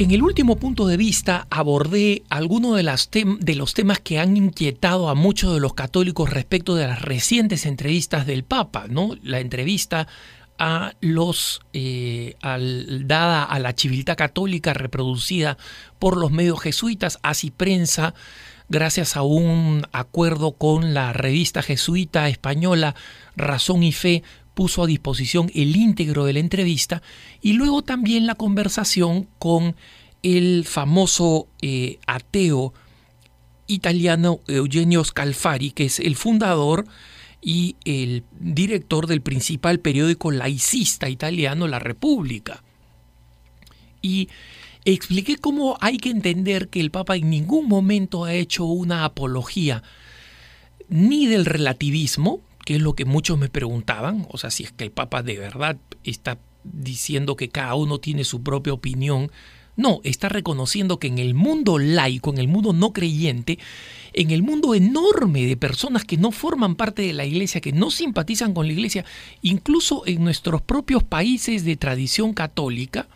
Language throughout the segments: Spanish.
En el último punto de vista abordé algunos de, los temas que han inquietado a muchos de los católicos respecto de las recientes entrevistas del Papa, ¿no? La entrevista a los eh, dada a la chiviltad católica reproducida por los medios jesuitas, así prensa, gracias a un acuerdo con la revista jesuita española Razón y Fe puso a disposición el íntegro de la entrevista y luego también la conversación con el famoso eh, ateo italiano Eugenio Scalfari, que es el fundador y el director del principal periódico laicista italiano La República. Y expliqué cómo hay que entender que el Papa en ningún momento ha hecho una apología ni del relativismo, es lo que muchos me preguntaban, o sea, si es que el Papa de verdad está diciendo que cada uno tiene su propia opinión. No, está reconociendo que en el mundo laico, en el mundo no creyente, en el mundo enorme de personas que no forman parte de la iglesia, que no simpatizan con la iglesia, incluso en nuestros propios países de tradición católica,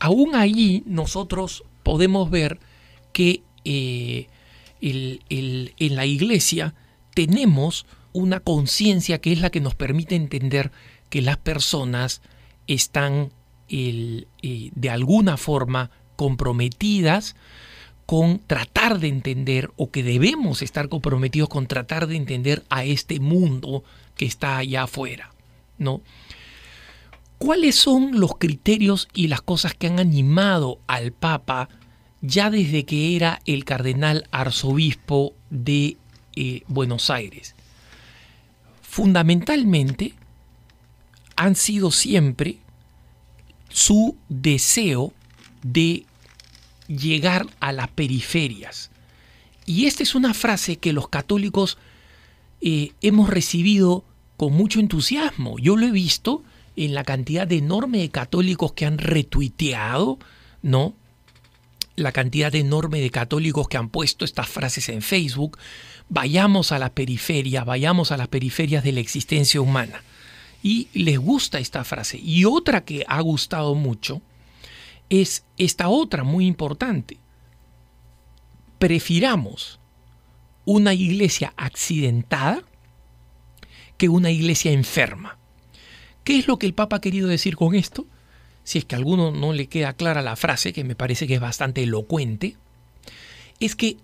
aún allí nosotros podemos ver que eh, en la iglesia tenemos una conciencia que es la que nos permite entender que las personas están eh, de alguna forma comprometidas con tratar de entender o que debemos estar comprometidos con tratar de entender a este mundo que está allá afuera, ¿no? ¿Cuáles son los criterios y las cosas que han animado al Papa ya desde que era el cardenal arzobispo de eh, Buenos Aires? fundamentalmente han sido siempre su deseo de llegar a las periferias. Y esta es una frase que los católicos eh, hemos recibido con mucho entusiasmo. Yo lo he visto en la cantidad de enorme de católicos que han retuiteado, ¿no? la cantidad enorme de católicos que han puesto estas frases en Facebook, vayamos a la periferia, vayamos a las periferias de la existencia humana. Y les gusta esta frase. Y otra que ha gustado mucho es esta otra muy importante. Prefiramos una iglesia accidentada que una iglesia enferma. ¿Qué es lo que el Papa ha querido decir con esto? si es que a alguno no le queda clara la frase, que me parece que es bastante elocuente, es que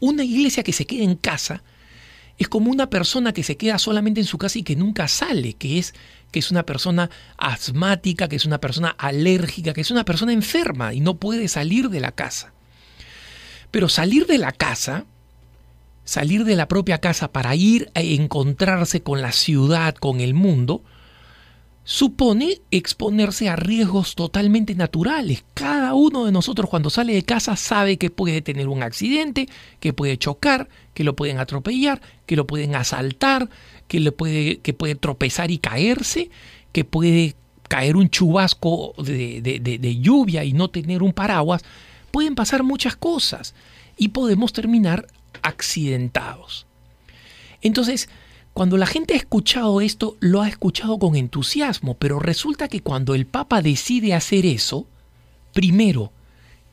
una iglesia que se queda en casa es como una persona que se queda solamente en su casa y que nunca sale, que es, que es una persona asmática, que es una persona alérgica, que es una persona enferma y no puede salir de la casa. Pero salir de la casa, salir de la propia casa para ir a encontrarse con la ciudad, con el mundo, supone exponerse a riesgos totalmente naturales. Cada uno de nosotros cuando sale de casa sabe que puede tener un accidente, que puede chocar, que lo pueden atropellar, que lo pueden asaltar, que, puede, que puede tropezar y caerse, que puede caer un chubasco de lluvia y no tener un paraguas. Pueden pasar muchas cosas y podemos terminar accidentados. Entonces, cuando la gente ha escuchado esto, lo ha escuchado con entusiasmo, pero resulta que cuando el Papa decide hacer eso, primero,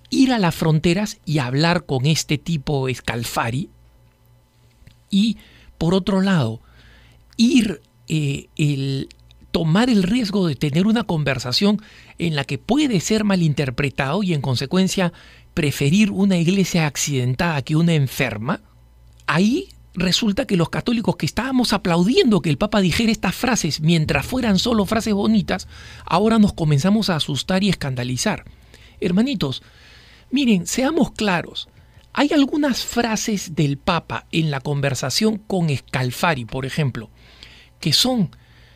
ir a las fronteras y hablar con este tipo Escalfari y por otro lado, ir eh, el tomar el riesgo de tener una conversación en la que puede ser malinterpretado y en consecuencia preferir una iglesia accidentada que una enferma, ahí resulta que los católicos que estábamos aplaudiendo que el Papa dijera estas frases mientras fueran solo frases bonitas, ahora nos comenzamos a asustar y escandalizar. Hermanitos, miren, seamos claros. Hay algunas frases del Papa en la conversación con Scalfari, por ejemplo, que son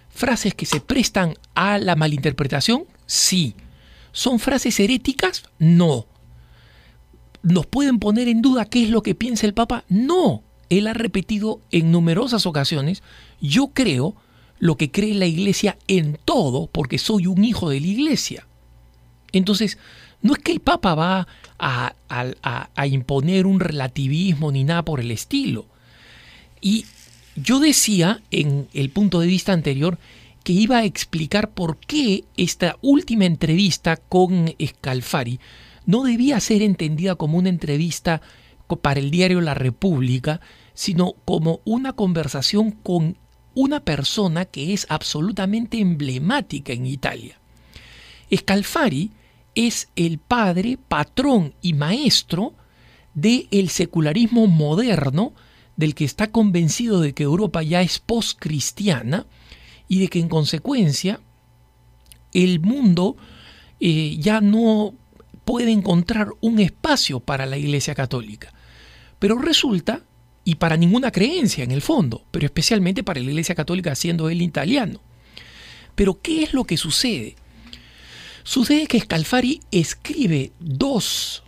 frases que se prestan a la malinterpretación, sí. ¿Son frases heréticas? No. ¿Nos pueden poner en duda qué es lo que piensa el Papa? No él ha repetido en numerosas ocasiones, yo creo lo que cree la iglesia en todo porque soy un hijo de la iglesia. Entonces, no es que el Papa va a, imponer un relativismo ni nada por el estilo. Y yo decía en el punto de vista anterior que iba a explicar por qué esta última entrevista con Scalfari no debía ser entendida como una entrevista para el diario La República, sino como una conversación con una persona que es absolutamente emblemática en Italia. Scalfari es el padre, patrón y maestro del secularismo moderno, del que está convencido de que Europa ya es cristiana y de que en consecuencia el mundo eh, ya no puede encontrar un espacio para la Iglesia Católica. Pero resulta y para ninguna creencia en el fondo, pero especialmente para la Iglesia Católica siendo él italiano. Pero ¿qué es lo que sucede? Sucede que Scalfari escribe dos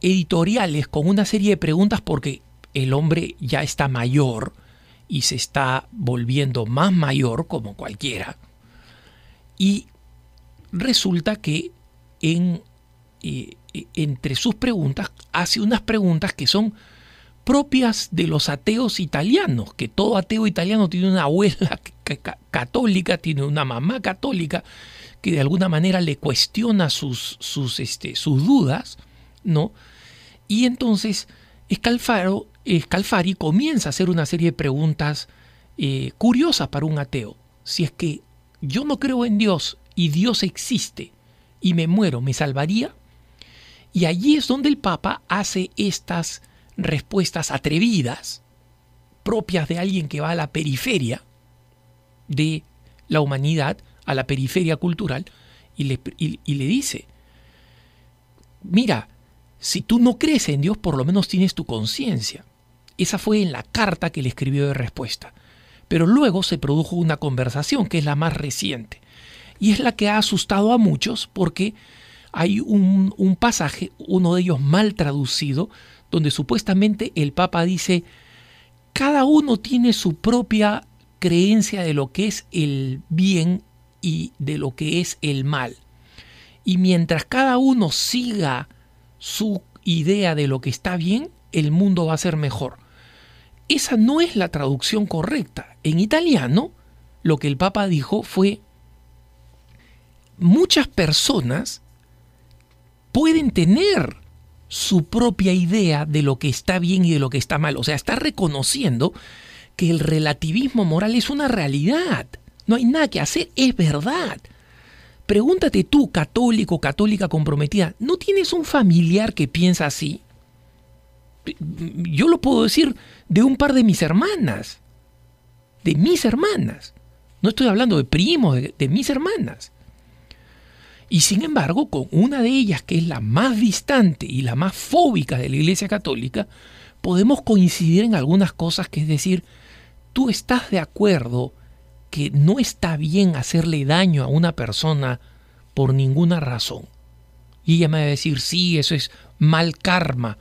editoriales con una serie de preguntas porque el hombre ya está mayor y se está volviendo más mayor como cualquiera. Y resulta que eh, entre sus preguntas hace unas preguntas que son propias de los ateos italianos, que todo ateo italiano tiene una abuela católica, tiene una mamá católica, que de alguna manera le cuestiona sus, sus, este, sus dudas, ¿no? Y entonces Escalfaro Scalfari comienza a hacer una serie de preguntas eh, curiosas para un ateo. Si es que yo no creo en Dios y Dios existe y me muero, ¿me salvaría? Y allí es donde el Papa hace estas respuestas atrevidas, propias de alguien que va a la periferia de la humanidad, a la periferia cultural, y le, dice, mira, si tú no crees en Dios, por lo menos tienes tu conciencia. Esa fue en la carta que le escribió de respuesta. Pero luego se produjo una conversación que es la más reciente. Y es la que ha asustado a muchos porque hay un, un pasaje, uno de ellos mal traducido, donde supuestamente el Papa dice, cada uno tiene su propia creencia de lo que es el bien y de lo que es el mal. Y mientras cada uno siga su idea de lo que está bien, el mundo va a ser mejor. Esa no es la traducción correcta. En italiano, lo que el Papa dijo fue, muchas personas pueden tener su propia idea de lo que está bien y de lo que está mal. O sea, está reconociendo que el relativismo moral es una realidad. No hay nada que hacer, es verdad. Pregúntate tú, católico, católica comprometida, ¿no tienes un familiar que piensa así? Yo lo puedo decir de un par de mis hermanas, de mis hermanas. No estoy hablando de primos, de, de mis hermanas. Y sin embargo, con una de ellas, que es la más distante y la más fóbica de la Iglesia Católica, podemos coincidir en algunas cosas, que es decir, tú estás de acuerdo que no está bien hacerle daño a una persona por ninguna razón. Y ella me va a decir, sí, eso es mal karma.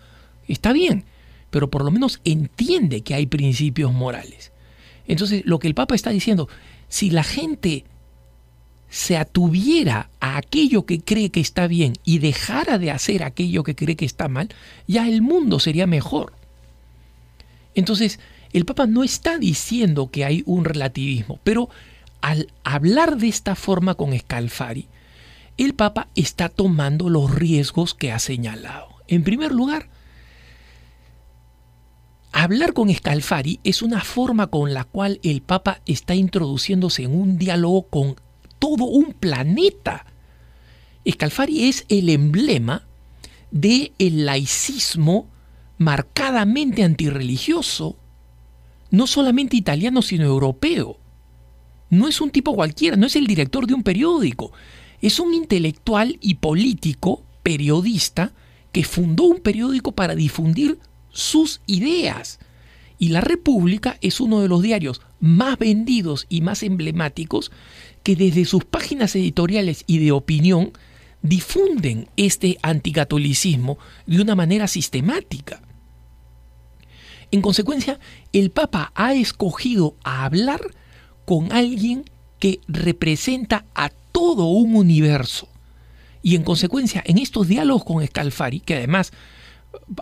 Está bien, pero por lo menos entiende que hay principios morales. Entonces, lo que el Papa está diciendo, si la gente se atuviera a aquello que cree que está bien y dejara de hacer aquello que cree que está mal, ya el mundo sería mejor. Entonces, el Papa no está diciendo que hay un relativismo, pero al hablar de esta forma con Scalfari, el Papa está tomando los riesgos que ha señalado. En primer lugar, hablar con Scalfari es una forma con la cual el Papa está introduciéndose en un diálogo con todo un planeta. Scalfari es el emblema del el laicismo marcadamente antirreligioso, no solamente italiano, sino europeo. No es un tipo cualquiera, no es el director de un periódico, es un intelectual y político, periodista, que fundó un periódico para difundir sus ideas. Y La República es uno de los diarios más vendidos y más emblemáticos que desde sus páginas editoriales y de opinión difunden este anticatolicismo de una manera sistemática. En consecuencia, el Papa ha escogido hablar con alguien que representa a todo un universo. Y en consecuencia, en estos diálogos con Scalfari, que además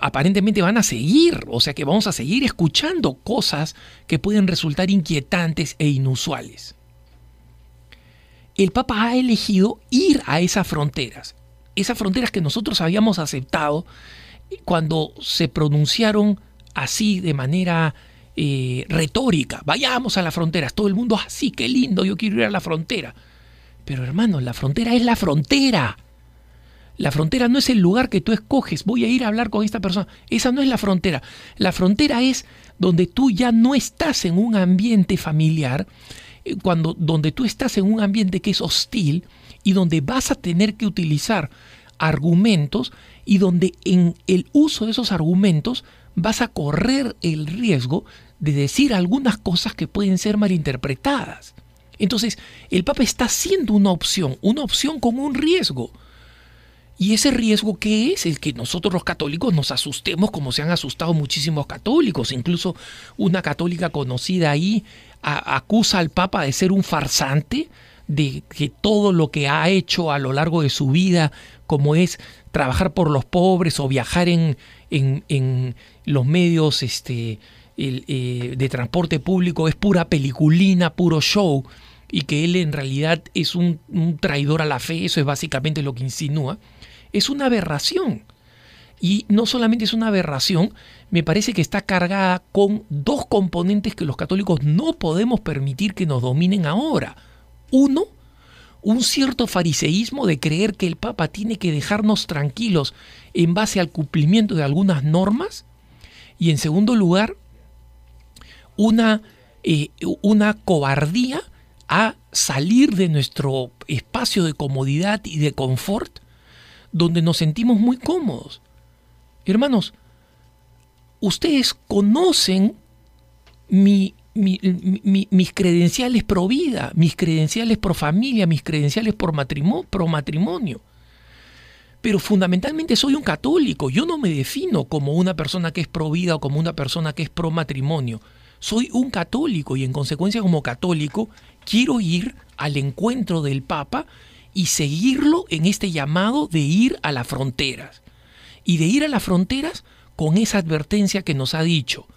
aparentemente van a seguir, o sea que vamos a seguir escuchando cosas que pueden resultar inquietantes e inusuales. El Papa ha elegido ir a esas fronteras, esas fronteras que nosotros habíamos aceptado cuando se pronunciaron así de manera eh, retórica, vayamos a las fronteras, todo el mundo así, ah, que qué lindo, yo quiero ir a la frontera. Pero hermanos, la frontera es la frontera. La frontera no es el lugar que tú escoges, voy a ir a hablar con esta persona. Esa no es la frontera. La frontera es donde tú ya no estás en un ambiente familiar, eh, cuando, donde tú estás en un ambiente que es hostil y donde vas a tener que utilizar argumentos y donde en el uso de esos argumentos vas a correr el riesgo de decir algunas cosas que pueden ser malinterpretadas. Entonces, el Papa está haciendo una opción, una opción con un riesgo. Y ese riesgo qué es el que nosotros los católicos nos asustemos como se han asustado muchísimos católicos. Incluso una católica conocida ahí acusa al Papa de ser un farsante, de que todo lo que ha hecho a lo largo de su vida, como es trabajar por los pobres o viajar en, en, en los medios este, el, eh, de transporte público, es pura peliculina, puro show y que él en realidad es un, traidor a la fe, eso es básicamente lo que insinúa, es una aberración. Y no solamente es una aberración, me parece que está cargada con dos componentes que los católicos no podemos permitir que nos dominen ahora. Uno, un cierto fariseísmo de creer que el Papa tiene que dejarnos tranquilos en base al cumplimiento de algunas normas. Y en segundo lugar, una, eh, una cobardía a salir de nuestro espacio de comodidad y de confort donde nos sentimos muy cómodos. Hermanos, ustedes conocen mis credenciales pro vida, mis credenciales pro familia, mis credenciales por matrimonio, pro matrimonio. Pero fundamentalmente soy un católico, yo no me defino como una persona que es pro vida o como una persona que es pro matrimonio soy un católico y en consecuencia como católico quiero ir al encuentro del Papa y seguirlo en este llamado de ir a las fronteras. Y de ir a las fronteras con esa advertencia que nos ha dicho.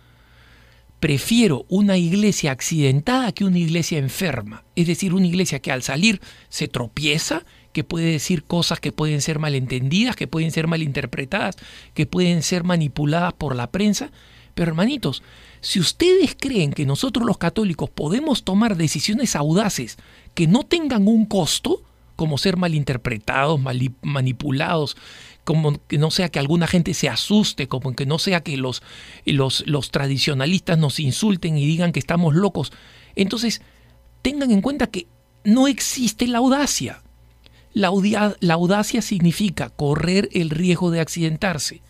Prefiero una iglesia accidentada que una iglesia enferma, es decir, una iglesia que al salir se tropieza, que puede decir cosas que pueden ser malentendidas, que pueden ser malinterpretadas, que pueden ser manipuladas por la prensa, pero hermanitos, si ustedes creen que nosotros los católicos podemos tomar decisiones audaces que no tengan un costo, como ser malinterpretados, mal, manipulados, como que no sea que alguna gente se asuste, como que no sea que los, los, los tradicionalistas nos insulten y digan que estamos locos. Entonces, tengan en cuenta que no existe la audacia. La, audacia significa correr el riesgo de accidentarse.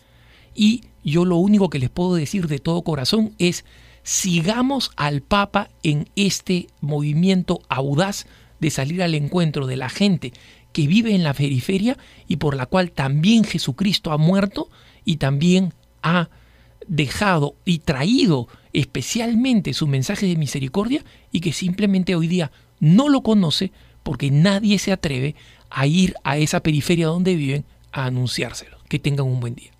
Y yo lo único que les puedo decir de todo corazón es, sigamos al Papa en este movimiento audaz de salir al encuentro de la gente que vive en la periferia y por la cual también Jesucristo ha muerto y también ha dejado y traído especialmente su mensaje de misericordia y que simplemente hoy día no lo conoce porque nadie se atreve a ir a esa periferia donde viven a anunciárselo. Que tengan un buen día.